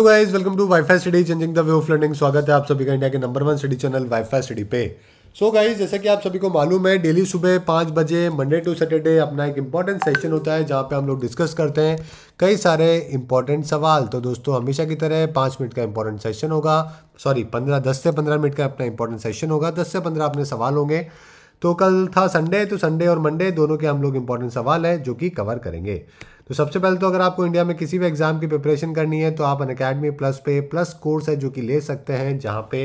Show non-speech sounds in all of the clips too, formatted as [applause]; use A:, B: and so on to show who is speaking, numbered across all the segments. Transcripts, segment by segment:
A: hello guys welcome to WiFi study changing the way of learning स्वागत है आप सभी का इंडिया के number one study channel WiFi study पे सो गाइस जैसा कि आप सभी को मालूम है डेली सुबह पाँच बजे मंडे टू सैटरडे अपना एक इंपॉर्टेंट सेशन होता है जहां पे हम लोग डिस्कस करते हैं कई सारे इंपॉर्टेंट सवाल तो दोस्तों हमेशा की तरह पाँच मिनट का इंपॉर्टेंट सेशन होगा सॉरी पंद्रह दस से पंद्रह मिनट का अपना इंपॉर्टेंट सेशन होगा दस से पंद्रह अपने सवाल होंगे तो कल था संडे तो संडे और मंडे दोनों के हम लोग इंपॉर्टेंट सवाल है जो कि कवर करेंगे तो सबसे पहले तो अगर आपको इंडिया में किसी भी एग्ज़ाम की प्रिपरेशन करनी है तो आप अन अकेडमी प्लस पे प्लस कोर्स है जो कि ले सकते हैं जहाँ पे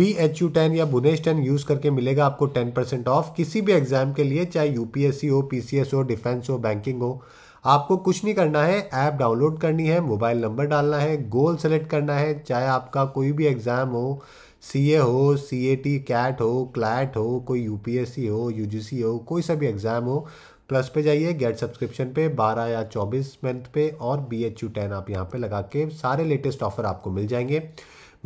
A: बी एच यू टेन या भुनेश टेन यूज़ करके मिलेगा आपको टेन परसेंट ऑफ किसी भी एग्ज़ाम के लिए चाहे यूपीएससी हो पीसीएस हो डिफेंस हो बैंकिंग हो आपको कुछ नहीं करना है ऐप डाउनलोड करनी है मोबाइल नंबर डालना है गोल सेलेक्ट करना है चाहे आपका कोई भी एग्ज़ाम हो सी ए हो सी ए टी कैट हो क्लैट हो कोई यू पी एस सी हो यू जी सी हो कोई सा भी एग्ज़ाम हो प्लस पे जाइए गेट सब्सक्रिप्शन पे 12 या 24 मंथ पे और बी एच यू टेन आप यहाँ पे लगा के सारे लेटेस्ट ऑफर आपको मिल जाएंगे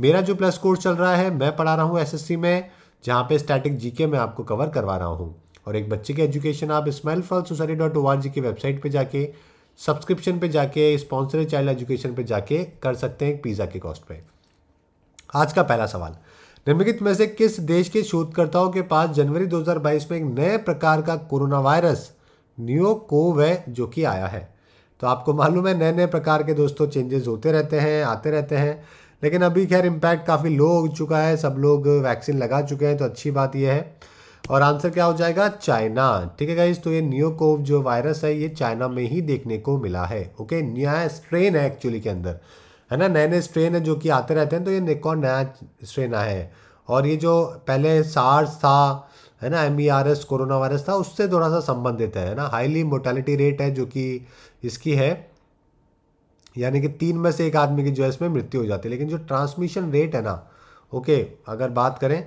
A: मेरा जो प्लस कोर्स चल रहा है मैं पढ़ा रहा हूँ एसएससी में जहाँ पे स्टैटिक जीके मैं आपको कवर करवा रहा हूँ और एक बच्चे की एजुकेशन आप smile for society dot O R G की वेबसाइट पर जाके सब्सक्रिप्शन पे जाके स्पॉन्सर चाइल्ड एजुकेशन पे जाके कर सकते हैं पिज़्ज़ा के कॉस्ट पे आज का पहला सवाल निम्नलिखित में से किस देश के शोधकर्ताओं के पास जनवरी 2022 में एक नए प्रकार का कोरोना वायरस न्यू कोव है जो कि आया है तो आपको मालूम है नए नए प्रकार के दोस्तों चेंजेस होते रहते हैं आते रहते हैं लेकिन अभी खैर इम्पैक्ट काफ़ी लो हो चुका है सब लोग वैक्सीन लगा चुके हैं तो अच्छी बात यह है और आंसर क्या हो जाएगा चाइना ठीक है गाइज तो ये न्योकोव जो वायरस है ये चाइना में ही देखने को मिला है ओके नया स्ट्रेन है एक्चुअली के अंदर है ना नए नए स्ट्रेन है जो कि आते रहते हैं तो ये निकॉन नया स्ट्रेन आया है और ये जो पहले सार्स था है ना M E R S corona virus था उससे थोड़ा सा संबंधित है ना हाईली मोर्टेलिटी रेट है जो कि इसकी है यानी कि तीन में से एक आदमी की जो है इसमें मृत्यु हो जाती है लेकिन जो ट्रांसमिशन रेट है ना ओके अगर बात करें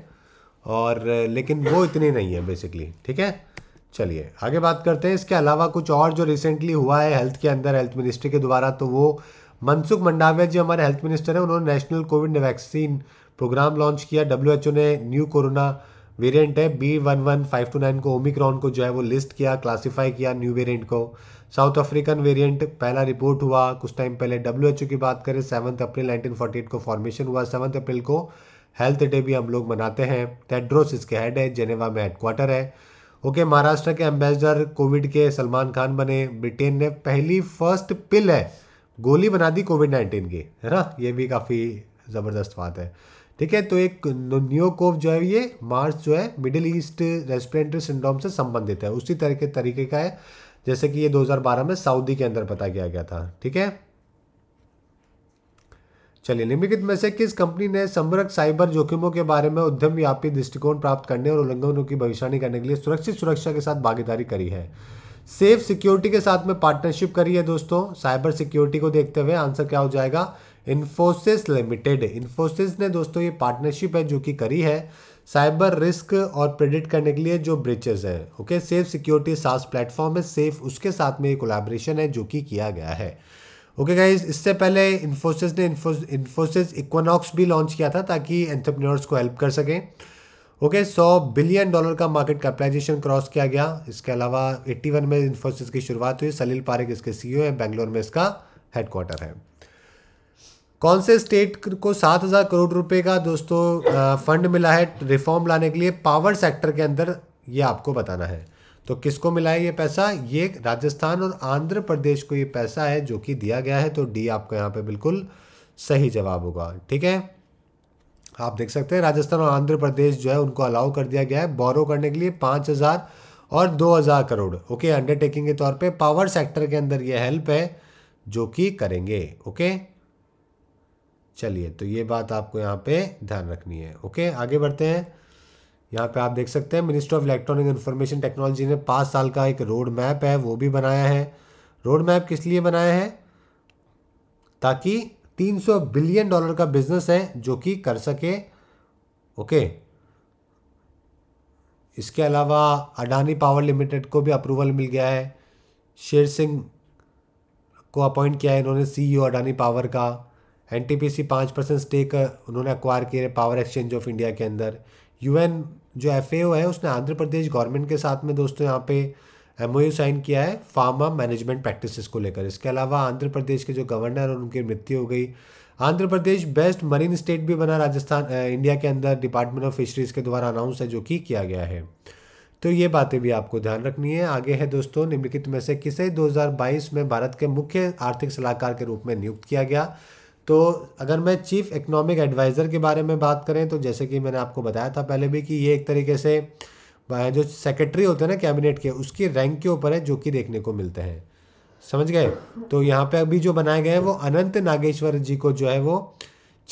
A: और लेकिन वो इतनी नहीं है बेसिकली ठीक है चलिए आगे बात करते हैं इसके अलावा कुछ और जो रिसेंटली हुआ है हेल्थ के अंदर हेल्थ मिनिस्ट्री के द्वारा तो वो मनसुख मंडाविया जी हमारे हेल्थ मिनिस्टर हैं उन्होंने national covid vaccine programme launch किया डब्ल्यू ने न्यू कोरोना वेरिएंट है B one one five two nine को ओमिक्रॉन को जो है वो लिस्ट किया क्लासिफाई किया न्यू वेरिएंट को साउथ अफ्रीकन वेरिएंट पहला रिपोर्ट हुआ कुछ टाइम पहले डब्ल्यू की बात करें seventh April nineteen forty eight को फॉर्मेशन हुआ सेवन्थ अप्रैल को हेल्थ डे भी हम लोग मनाते हैं टेड्रोस इसके हेड है जेनेवा में हेडक्वार्टर है ओके महाराष्ट्र के एम्बेसडर कोविड के सलमान खान बने ब्रिटेन ने पहली फर्स्ट पिल है गोली बना दी कोविड नाइन्टीन की है ना ये भी काफ़ी ज़बरदस्त बात है ठीक है तो एक न्योकोव जो है ये मार्स जो है मिडिल ईस्ट रेस्पिरेटरी सिंड्रोम से संबंधित है उसी तरह के तरीके का है जैसे कि ये 2012 में सऊदी के अंदर पता किया गया था ठीक है चलिए निम्नलिखित में से किस कंपनी ने संवरक साइबर जोखिमों के बारे में उद्यम व्यापी दृष्टिकोण प्राप्त करने और उल्लंघनों की भविष्यवाणी करने के लिए सुरक्षित सुरक्षा के साथ भागीदारी करी है सेफ सिक्योरिटी के साथ में पार्टनरशिप करी है दोस्तों साइबर सिक्योरिटी को देखते हुए आंसर क्या हो जाएगा इन्फोसिस लिमिटेड इन्फोसिस ने दोस्तों ये पार्टनरशिप है जो कि करी है साइबर रिस्क और प्रेडिक्ट करने के लिए जो ब्रिचेज है okay safe security SaaS platform है सेफ उसके साथ में ये कोलाब्रेशन है जो कि किया गया है ओके गाइज इससे पहले इन्फोसिस ने इन्फोसिस इक्वानॉक्स भी लॉन्च किया था ताकि एंटरप्रेन्योर्स को हेल्प कर सकें ओके सौ बिलियन डॉलर का मार्केट कैपिटाइजेशन क्रॉस किया गया इसके अलावा 81 में इन्फोसिस की शुरुआत हुई सलील पारेख इसके सीईओ e है बेंगलोर में इसका हेडक्वार्टर है कौन से स्टेट को सात हज़ार करोड़ रुपए का दोस्तों फंड मिला है रिफॉर्म लाने के लिए पावर सेक्टर के अंदर ये आपको बताना है तो किसको मिला है ये पैसा ये राजस्थान और आंध्र प्रदेश को ये पैसा है जो कि दिया गया है तो डी आपका यहाँ पे बिल्कुल सही जवाब होगा ठीक है आप देख सकते हैं राजस्थान और आंध्र प्रदेश जो है उनको अलाउ कर दिया गया है बोरो करने के लिए पाँच हज़ार और दो हज़ार करोड़ ओके अंडरटेकिंग के तौर पे पावर सेक्टर के अंदर ये हेल्प है जो कि करेंगे ओके चलिए तो ये बात आपको यहाँ पे ध्यान रखनी है ओके आगे बढ़ते हैं यहाँ पे आप देख सकते हैं ministry of electronic information technology ने पाँच साल का एक रोड मैप है वो भी बनाया है रोड मैप किस लिए बनाया है ताकि 300 बिलियन डॉलर का बिजनेस है जो कि कर सके ओके इसके अलावा अडानी पावर लिमिटेड को भी अप्रूवल मिल गया है शेर सिंह को अपॉइंट किया है इन्होंने सीईओ अडानी पावर का एन टी पी सी पाँच परसेंट स्टेक उन्होंने अक्वायर किए पावर एक्सचेंज ऑफ इंडिया के अंदर यू एन जो एफ ए ओ है उसने आंध्र प्रदेश गवर्नमेंट के साथ में दोस्तों यहाँ पे एम ओ यू साइन किया है फार्मा मैनेजमेंट प्रैक्टिसेस को लेकर इसके अलावा आंध्र प्रदेश के जो गवर्नर उनकी मृत्यु हो गई Andhra Pradesh best marine state भी बना राजस्थान इंडिया के अंदर डिपार्टमेंट ऑफ फिशरीज़ के द्वारा अनाउंस है जो कि किया गया है तो ये बातें भी आपको ध्यान रखनी है आगे है दोस्तों निम्नलिखित में से किसे 2022 में भारत के मुख्य आर्थिक सलाहकार के रूप में नियुक्त किया गया तो अगर मैं चीफ़ इकोनॉमिक एडवाइज़र के बारे में बात करें तो जैसे कि मैंने आपको बताया था पहले भी कि ये एक तरीके से जो सेक्रेटरी होते हैं ना कैबिनेट के उसकी रैंक के ऊपर है जो कि देखने को मिलते हैं समझ गए तो यहाँ पे अभी जो बनाए गए हैं वो अनंत नागेश्वर जी को जो है वो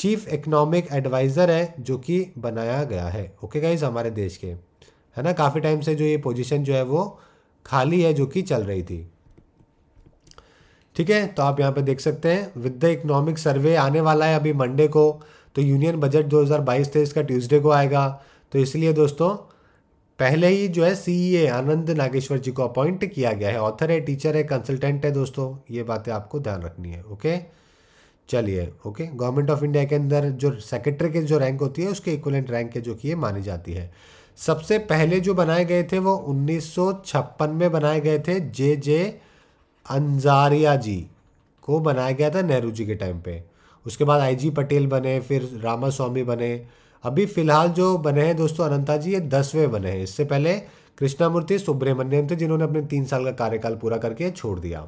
A: चीफ इकोनॉमिक एडवाइज़र है जो कि बनाया गया है ओके गाइज हमारे देश के है ना काफ़ी टाइम से जो ये पोजीशन जो है वो खाली है जो कि चल रही थी ठीक है तो आप यहाँ पे देख सकते हैं विद द इकोनॉमिक सर्वे आने वाला है अभी मंडे को तो यूनियन बजट 2022 तेईस का ट्यूजडे को आएगा तो इसलिए दोस्तों पहले ही जो है सीईए e आनंद नागेश्वर जी को अपॉइंट किया गया है ऑथर है टीचर है कंसल्टेंट है दोस्तों ये बातें आपको ध्यान रखनी है ओके चलिए ओके गवर्नमेंट ऑफ इंडिया के अंदर जो सेक्रेटरी के जो रैंक होती है उसके इक्वलेंट रैंक के जो कि ये मानी जाती है सबसे पहले जो बनाए गए थे वो उन्नीस में बनाए गए थे जे जे अंजारिया जी को बनाया गया था नेहरू जी के टाइम पे उसके बाद आईजी पटेल बने फिर रामा स्वामी बने अभी फिलहाल जो बने हैं दोस्तों अनंता जी ये दसवें बने हैं इससे पहले कृष्णामूर्ति सुब्रमण्यम थे जिन्होंने अपने तीन साल का कार्यकाल पूरा करके छोड़ दिया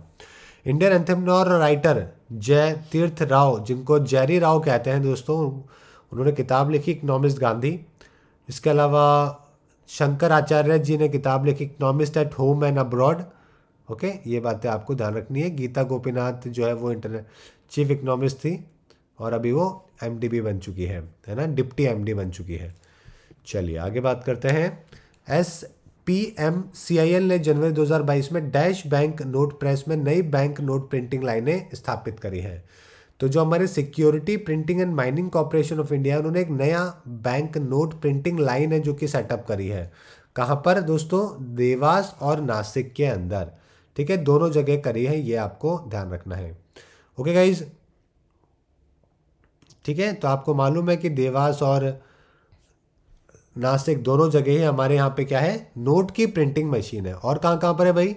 A: इंडियन एंथमनॉर राइटर जय तीर्थ राव जिनको जैरी राव कहते हैं दोस्तों उन्होंने किताब लिखी इकनॉमिस्ट गांधी इसके अलावा शंकर आचार्य जी ने किताब लिखी economist at home and abroad okay ये बातें आपको ध्यान रखनी है गीता गोपीनाथ जो है वो इंटरनेट चीफ इकोनॉमिस्ट थी और अभी वो एम बन चुकी है है ना डिप्टी एम बन चुकी है चलिए आगे बात करते हैं S P M C I L ने जनवरी 2022 में डैश बैंक नोट प्रेस में नई बैंक नोट प्रिंटिंग लाइनें स्थापित करी हैं तो जो हमारे security printing and mining corporation of India उन्होंने एक नया बैंक नोट प्रिंटिंग लाइन है जो कि सेटअप करी है कहाँ पर दोस्तों देवास और नासिक के अंदर ठीक है दोनों जगह करी है ये आपको ध्यान रखना है ओके गाइज ठीक है तो आपको मालूम है कि देवास और नासिक दोनों जगह ही हमारे यहाँ पे क्या है नोट की प्रिंटिंग मशीन है और कहाँ कहाँ पर है भाई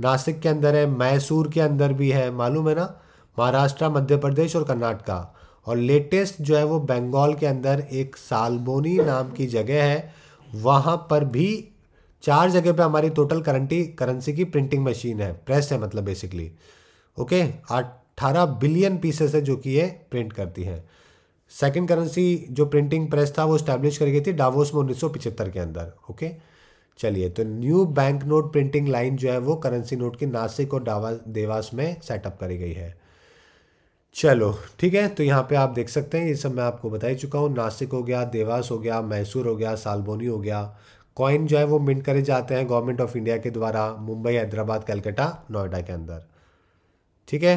A: नासिक के अंदर है मैसूर के अंदर भी है मालूम है ना महाराष्ट्र मध्य प्रदेश और कर्नाटका और लेटेस्ट जो है वो बंगाल के अंदर एक सालबोनी नाम की जगह है वहाँ पर भी चार जगह पे हमारी टोटल करंटी करेंसी की प्रिंटिंग मशीन है प्रेस है मतलब बेसिकली ओके अठारह बिलियन पीसेस है जो कि ये प्रिंट करती है सेकेंड करेंसी जो प्रिंटिंग प्रेस था वो स्टैब्लिश कर गई थी डावोस में उन्नीस के अंदर ओके चलिए तो new bank note printing line जो है वो करेंसी नोट की नासिक और डावा देवास में सेटअप करी गई है चलो ठीक है तो यहाँ पे आप देख सकते हैं ये सब मैं आपको बता ही चुका हूँ नासिक हो गया देवास हो गया मैसूर हो गया सालबोनी हो गया कॉइन जो है वो मिंट करे जाते हैं गवर्नमेंट ऑफ इंडिया के द्वारा मुंबई हैदराबाद कलकत्ता नोएडा के अंदर ठीक है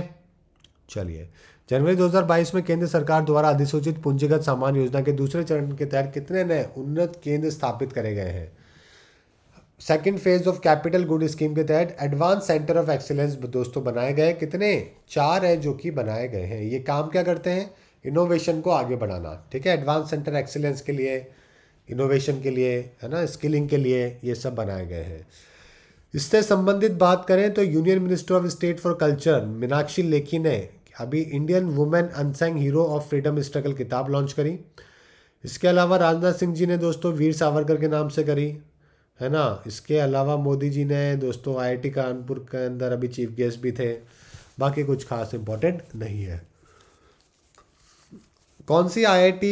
A: चलिए जनवरी 2022 में केंद्र सरकार द्वारा अधिसूचित पूंजीगत सामान योजना के दूसरे चरण के तहत कितने नए उन्नत केंद्र स्थापित करे गए हैं second phase of capital good scheme के तहत एडवांस सेंटर ऑफ एक्सीलेंस दोस्तों बनाए गए कितने चार हैं जो कि बनाए गए हैं ये काम क्या करते हैं इनोवेशन को आगे बढ़ाना ठीक है एडवांस सेंटर एक्सीलेंस के लिए इनोवेशन के लिए है ना स्किलिंग के लिए ये सब बनाए गए हैं इससे संबंधित बात करें तो union minister of state for culture Meenakshi Lekhi ने अभी Indian women unsung hero of freedom struggle किताब लॉन्च करी इसके अलावा राजनाथ सिंह जी ने दोस्तों वीर सावरकर के नाम से करी है ना इसके अलावा मोदी जी ने दोस्तों आईआईटी कानपुर के अंदर अभी चीफ गेस्ट भी थे बाकी कुछ खास इम्पोर्टेंट नहीं है कौन सी आईआईटी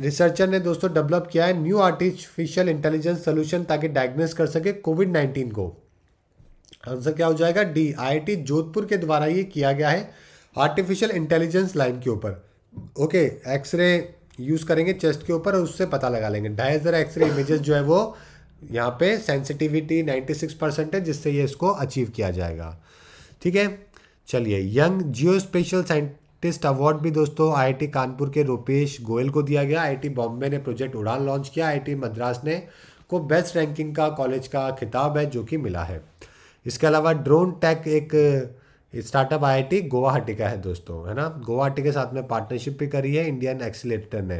A: रिसर्चर ने दोस्तों डेवलप किया है न्यू आर्टिफिशियल इंटेलिजेंस सोल्यूशन ताकि डायग्नोस कर सके कोविड नाइन्टीन को आंसर क्या हो जाएगा डी आईआईटी जोधपुर के द्वारा ये किया गया है आर्टिफिशियल इंटेलिजेंस लाइन के ऊपर ओके एक्सरे यूज़ करेंगे चेस्ट के ऊपर और उससे पता लगा लेंगे ढाई हज़ार एक्सरे इमेजेस जो है वो यहाँ पे सेंसिटिविटी 96 परसेंट है जिससे ये इसको अचीव किया जाएगा ठीक है चलिए young geospatial test award भी दोस्तों आईआईटी कानपुर के रूपेश गोयल को दिया गया आईआईटी बॉम्बे ने प्रोजेक्ट उड़ान लॉन्च किया आईआईटी मद्रास ने को बेस्ट रैंकिंग का कॉलेज का खिताब है जो कि मिला है इसके अलावा ड्रोन टेक एक स्टार्टअप आईआईटी गुवाहाटी का है दोस्तों है ना गुवाहाटी के साथ में पार्टनरशिप भी करी है इंडियन एक्सीटर ने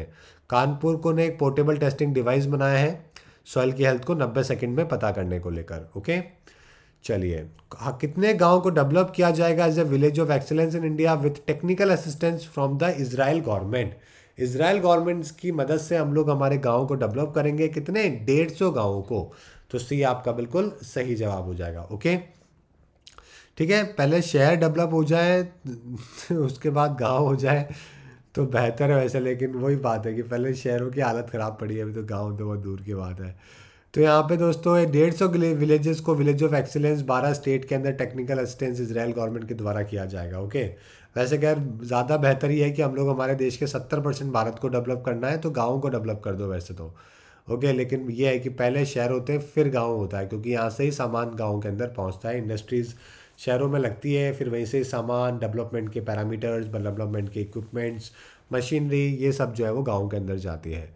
A: कानपुर को ने एक पोर्टेबल टेस्टिंग डिवाइस बनाया है सॉइल की हेल्थ को नब्बे सेकेंड में पता करने को लेकर ओके चलिए हाँ, कितने गांव को डेवलप किया जाएगा as a village of excellence in India with technical assistance from the Israel government Israel government की मदद से हम लोग हमारे गाँव को डेवलप करेंगे कितने डेढ़ सौ गाँवों को तो सी आपका बिल्कुल सही जवाब हो जाएगा ओके ठीक है पहले शहर डेवलप हो जाए [laughs] उसके बाद गांव हो जाए तो बेहतर है वैसे लेकिन वही बात है कि पहले शहरों की हालत ख़राब पड़ी है अभी तो गांव तो बहुत दूर की बात है तो यहाँ पे दोस्तों डेढ़ सौ विलेजेस को विलेज ऑफ एक्सीलेंस बारह स्टेट के अंदर टेक्निकल असिस्टेंस इसराइल गवर्नमेंट के द्वारा किया जाएगा ओके वैसे खैर ज़्यादा बेहतर ही है कि हम लोग हमारे देश के सत्तर परसेंट भारत को डेवलप करना है तो गाँव को डेवलप कर दो वैसे तो ओके लेकिन ये है कि पहले शहर होते हैं फिर गाँव होता है क्योंकि यहाँ से ही सामान गाँव के अंदर पहुँचता है इंडस्ट्रीज़ शहरों में लगती है फिर वहीं से सामान डेवलपमेंट के पैरामीटर्स डेवलपमेंट के इक्विपमेंट्स मशीनरी ये सब जो है वो गाँव के अंदर जाती है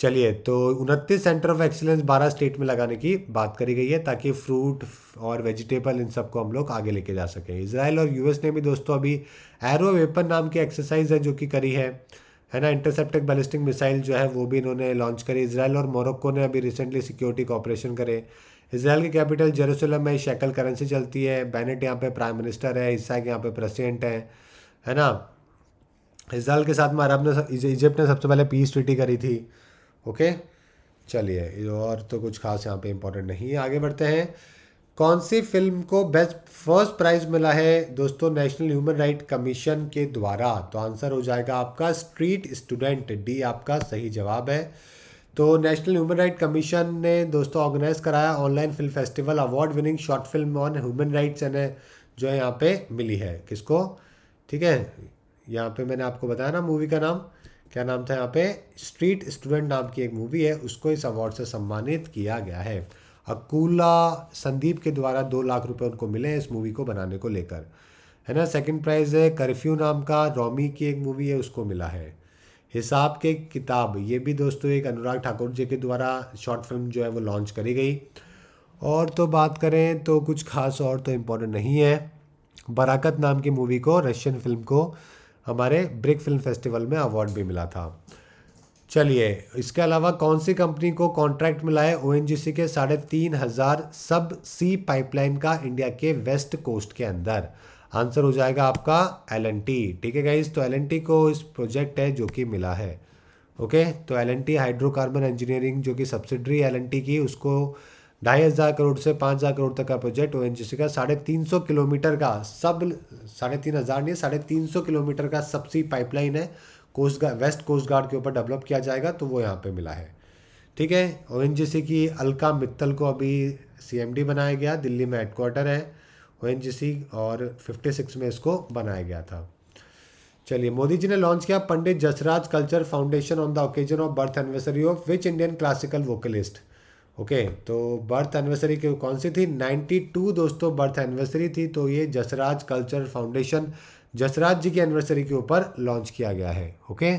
A: चलिए तो उनतीस सेंटर ऑफ एक्सीलेंस बारह स्टेट में लगाने की बात करी गई है ताकि फ्रूट और वेजिटेबल इन सबको हम लोग आगे लेके जा सकें इसराइल और यूएस ने भी दोस्तों अभी एरो वेपन नाम की एक्सरसाइज है जो कि करी है है ना इंटरसेप्टिक बैलिस्टिक मिसाइल जो है वो भी इन्होंने लॉन्च करी इसराइल और मोरक्को ने अभी रिसेंटली सिक्योरिटी कॉपरेशन करे इसराइल की कैपिटल जेरूसलम में शैकल करेंसी चलती है बैनेट यहाँ पे प्राइम मिनिस्टर है इसराइल यहाँ पे प्रेसिडेंट है है ना इसराइल के साथ में अरब ने इजिप्ट ने सबसे पहले पीस ट्रिटी करी थी ओके चलिए और तो कुछ खास यहाँ पे इम्पोर्टेंट नहीं है आगे बढ़ते हैं कौन सी फिल्म को बेस्ट फर्स्ट प्राइज मिला है दोस्तों नेशनल ह्यूमन राइट कमीशन के द्वारा तो आंसर हो जाएगा आपका स्ट्रीट स्टूडेंट डी आपका सही जवाब है तो नेशनल ह्यूमन राइट कमीशन ने दोस्तों ऑर्गेनाइज कराया online film festival award winning short film on human rights and जो है यहाँ पे मिली है किसको ठीक है यहाँ पे मैंने आपको बताया ना मूवी का नाम क्या नाम था यहाँ पे स्ट्रीट स्टूडेंट नाम की एक मूवी है उसको इस अवार्ड से सम्मानित किया गया है अकूला संदीप के द्वारा दो लाख रुपए उनको मिले हैं इस मूवी को बनाने को लेकर है ना सेकंड प्राइज़ है कर्फ्यू नाम का रोमी की एक मूवी है उसको मिला है हिसाब के किताब ये भी दोस्तों एक अनुराग ठाकुर जी के द्वारा शॉर्ट फिल्म जो है वो लॉन्च करी गई और तो बात करें तो कुछ खास और तो इम्पोर्टेंट नहीं है बराकत नाम की मूवी को रशियन फिल्म को हमारे ब्रिक फिल्म फेस्टिवल में अवार्ड भी मिला था चलिए इसके अलावा कौन सी कंपनी को कॉन्ट्रैक्ट मिला है ओ के साढ़े तीन हज़ार सब सी पाइपलाइन का इंडिया के वेस्ट कोस्ट के अंदर आंसर हो जाएगा आपका एल ठीक है गाइज तो एल को इस प्रोजेक्ट है जो कि मिला है ओके तो एल हाइड्रोकार्बन इंजीनियरिंग जो कि सब्सिडरी एल की उसको ढाई हज़ार करोड़ से पाँच हज़ार करोड़ तक का प्रोजेक्ट ओ का साढ़े तीन सौ किलोमीटर का सब साढ़े तीन हज़ार नहीं साढ़े तीन सौ किलोमीटर का सबसी पाइपलाइन है coast guard west coast guard के ऊपर डेवलप किया जाएगा तो वो यहाँ पे मिला है ठीक है ओ की अलका मित्तल को अभी सी बनाया गया दिल्ली में हेडक्वार्टर है ओ और फिफ्टी सिक्स में इसको बनाया गया था चलिए मोदी जी ने लॉन्च किया Pandit Jasraj culture foundation on the occasion of birth anniversary of which Indian classical vocalist okay तो बर्थ एनिवर्सरी की कौन सी थी 92 दोस्तों बर्थ एनिवर्सरी थी तो ये जसराज कल्चर फाउंडेशन जसराज जी की एनिवर्सरी के ऊपर लॉन्च किया गया है ओके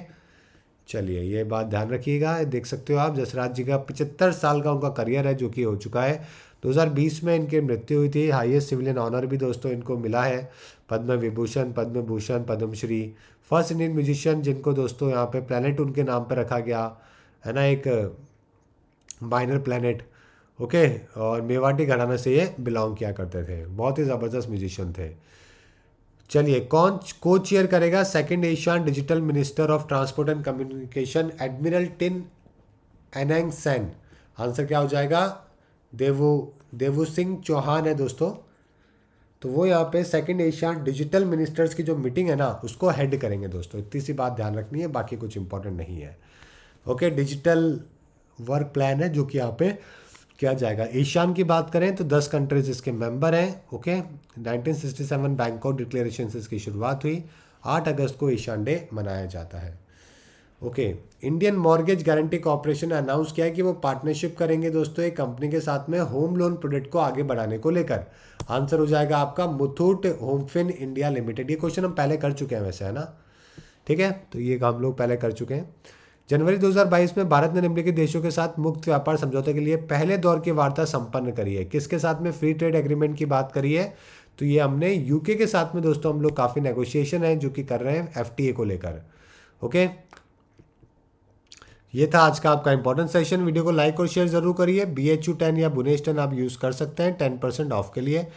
A: चलिए ये बात ध्यान रखिएगा देख सकते हो आप जसराज जी का पचहत्तर साल का उनका करियर है जो कि हो चुका है 2020 में इनकी मृत्यु हुई थी हाईएस्ट सिविलियन ऑनर भी दोस्तों इनको मिला है Padma Vibhushan Padma Bhushan Padmashri first Indian musician जिनको दोस्तों यहाँ पे प्लानट उनके नाम पर रखा गया है ना एक माइनर प्लानट ओके और मेवाटी घराना से ये बिलोंग किया करते थे बहुत ही ज़बरदस्त म्यूजिशियन थे चलिए कौन को चेयर करेगा second ASEAN digital minister of transport and communication admiral Tin Aung San answer क्या हो जाएगा देवू देवू सिंह चौहान है दोस्तों तो वो यहाँ पे सेकेंड एशियान डिजिटल मिनिस्टर्स की जो मीटिंग है ना उसको हेड करेंगे दोस्तों इतनी सी बात ध्यान रखनी है बाकी कुछ इंपॉर्टेंट नहीं है ओके डिजिटल वर्क प्लान है जो कि यहाँ पे किया जाएगा एशियान की बात करें तो 10 कंट्रीज इसके मेंबर हैं ओके 1967 बैंकॉक डिक्लेरेशन से इसकी शुरुआत हुई 8 अगस्त को एशियान डे मनाया जाता है okay Indian mortgage guarantee corporation ने अनाउंस किया है कि वो पार्टनरशिप करेंगे दोस्तों एक कंपनी के साथ में होम लोन प्रोडक्ट को आगे बढ़ाने को लेकर आंसर हो जाएगा आपका मुथूट होमफिन इंडिया लिमिटेड ये क्वेश्चन हम पहले कर चुके हैं वैसे है ना ठीक है तो ये हम लोग पहले कर चुके हैं जनवरी 2022 में भारत ने निम्नलिखित देशों के साथ मुक्त व्यापार समझौते के लिए पहले दौर की वार्ता संपन्न करी है किसके साथ में फ्री ट्रेड एग्रीमेंट की बात करी है तो ये हमने यूके के साथ में दोस्तों हम लोग काफ़ी नेगोशिएशन है जो कि कर रहे हैं एफ को लेकर ओके ये था आज का आपका इंपॉर्टेंट सेशन वीडियो को लाइक और शेयर जरूर करिए बी एच यू टेन या बुनेश टेन आप यूज़ कर सकते हैं टेन परसेंट ऑफ के लिए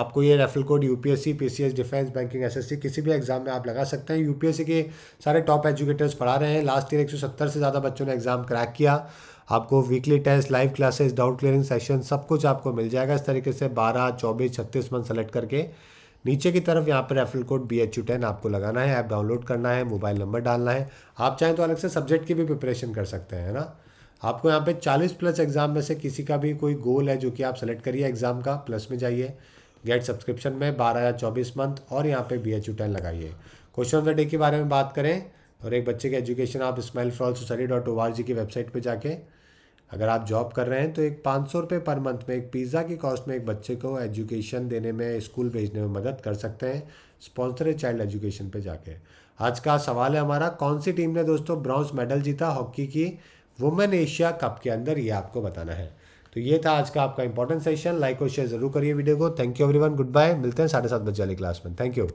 A: आपको ये referral code UPSC PCS defence banking SSC किसी भी एग्ज़ाम में आप लगा सकते हैं यूपीएससी के सारे टॉप एजुकेटर्स पढ़ा रहे हैं लास्ट ईयर एक से ज़्यादा बच्चों ने एग्ज़ाम क्रैक किया आपको weekly test live classes doubt clearing session सब कुछ आपको मिल जाएगा इस तरीके से बारह चौबीस छत्तीस मंथ सेलेक्ट करके नीचे की तरफ यहाँ पर referral code B H U ten आपको लगाना है ऐप डाउनलोड करना है मोबाइल नंबर डालना है आप चाहें तो अलग से सब्जेक्ट की भी प्रिपरेशन कर सकते हैं ना आपको यहाँ पे 40 प्लस एग्ज़ाम में से किसी का भी कोई गोल है जो कि आप सेलेक्ट करिए एग्ज़ाम का प्लस में जाइए गेट सब्सक्रिप्शन में बारह या चौबीस मंथ और यहाँ पे बी एच यू टेन लगाइए क्वेश्चन ऑफ द डे के बारे में बात करें और एक बच्चे की एजुकेशन आप स्माइल फ्रॉल society dot O R G की वेबसाइट पर जाके अगर आप जॉब कर रहे हैं तो एक पाँच सौ रुपये पर मंथ में एक पिज़्ज़ा की कॉस्ट में एक बच्चे को एजुकेशन देने में स्कूल भेजने में मदद कर सकते हैं स्पॉन्सर है चाइल्ड एजुकेशन पर जाके आज का सवाल है हमारा कौन सी टीम ने दोस्तों ब्रॉन्ज मेडल जीता हॉकी की वुमेन एशिया कप के अंदर ये आपको बताना है तो ये था आज का आपका इंपॉर्टेंट सेशन लाइक और शेयर जरूर करिए वीडियो को thank you everyone good bye मिलते हैं साढ़े सात बजे वाली क्लास में थैंक यू